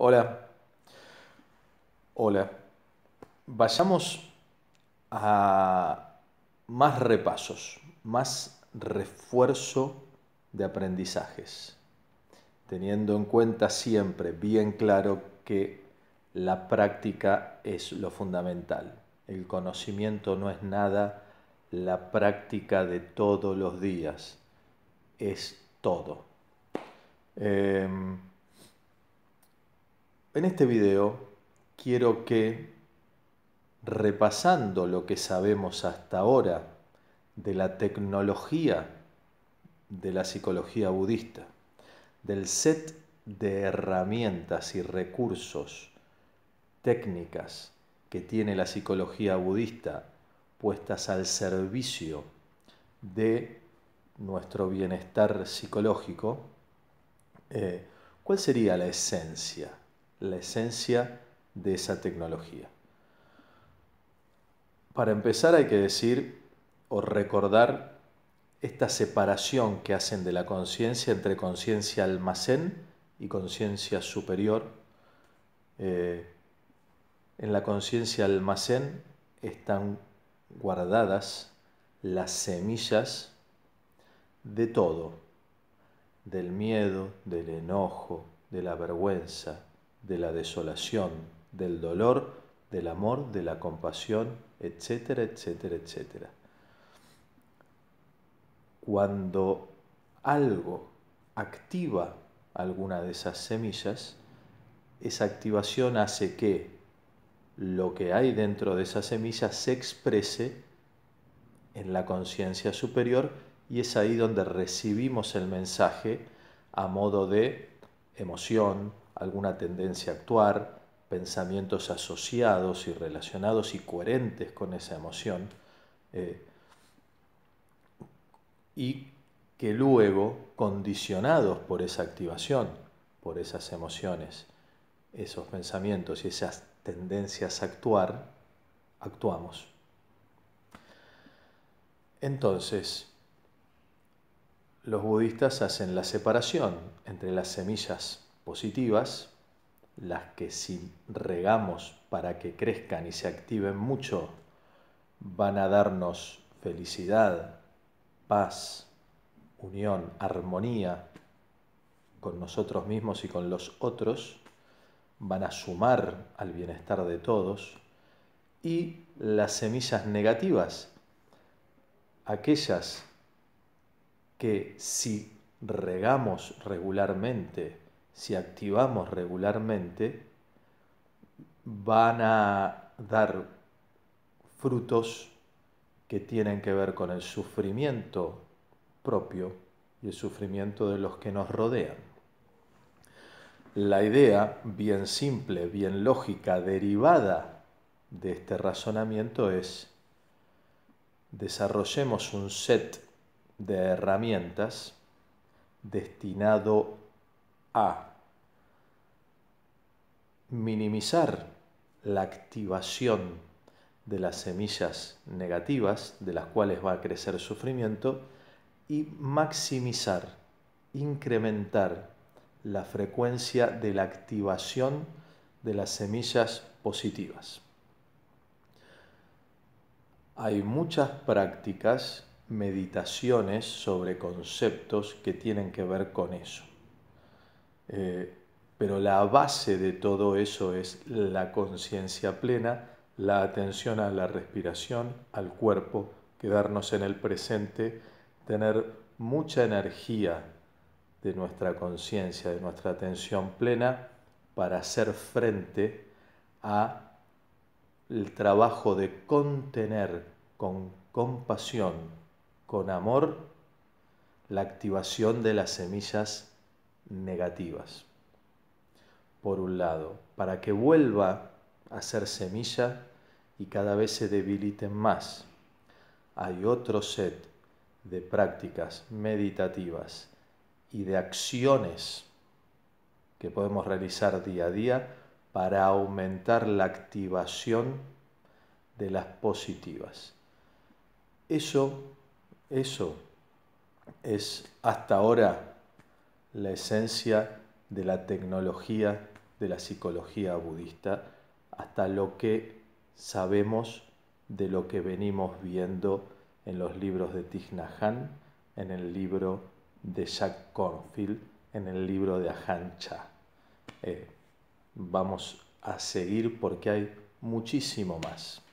Hola. Hola. Vayamos a más repasos, más refuerzo de aprendizajes, teniendo en cuenta siempre bien claro que la práctica es lo fundamental. El conocimiento no es nada, la práctica de todos los días es todo. Em, en este video quiero que, repasando lo que sabemos hasta ahora de la tecnología de la psicología budista, del set de herramientas y recursos, técnicas que tiene la psicología budista puestas al servicio de nuestro bienestar psicológico, eh, ¿cuál sería la esencia la esencia de esa tecnología. Para empezar hay que decir o recordar esta separación que hacen de la conciencia entre conciencia almacén y conciencia superior. Eh, en la conciencia almacén están guardadas las semillas de todo, del miedo, del enojo, de la vergüenza, de la desolación, del dolor, del amor, de la compasión, etcétera, etcétera, etcétera. Cuando algo activa alguna de esas semillas, esa activación hace que lo que hay dentro de esa semilla se exprese en la conciencia superior y es ahí donde recibimos el mensaje a modo de emoción, alguna tendencia a actuar, pensamientos asociados y relacionados y coherentes con esa emoción, eh, y que luego, condicionados por esa activación, por esas emociones, esos pensamientos y esas tendencias a actuar, actuamos. Entonces, los budistas hacen la separación entre las semillas positivas, las que si regamos para que crezcan y se activen mucho, van a darnos felicidad, paz, unión, armonía con nosotros mismos y con los otros, van a sumar al bienestar de todos, y las semillas negativas, aquellas que si regamos regularmente, si activamos regularmente, van a dar frutos que tienen que ver con el sufrimiento propio y el sufrimiento de los que nos rodean. La idea, bien simple, bien lógica, derivada de este razonamiento es desarrollemos un set de herramientas destinado a minimizar la activación de las semillas negativas, de las cuales va a crecer sufrimiento, y maximizar, incrementar la frecuencia de la activación de las semillas positivas. Hay muchas prácticas, meditaciones sobre conceptos que tienen que ver con eso. Eh, pero la base de todo eso es la conciencia plena, la atención a la respiración, al cuerpo, quedarnos en el presente, tener mucha energía de nuestra conciencia, de nuestra atención plena para hacer frente a el trabajo de contener con compasión, con amor, la activación de las semillas negativas. Por un lado, para que vuelva a ser semilla y cada vez se debiliten más. Hay otro set de prácticas meditativas y de acciones que podemos realizar día a día para aumentar la activación de las positivas. Eso, eso es hasta ahora la esencia de la tecnología de la psicología budista hasta lo que sabemos de lo que venimos viendo en los libros de Thich en el libro de Jack Cornfield, en el libro de Ahan Cha. Eh, vamos a seguir porque hay muchísimo más.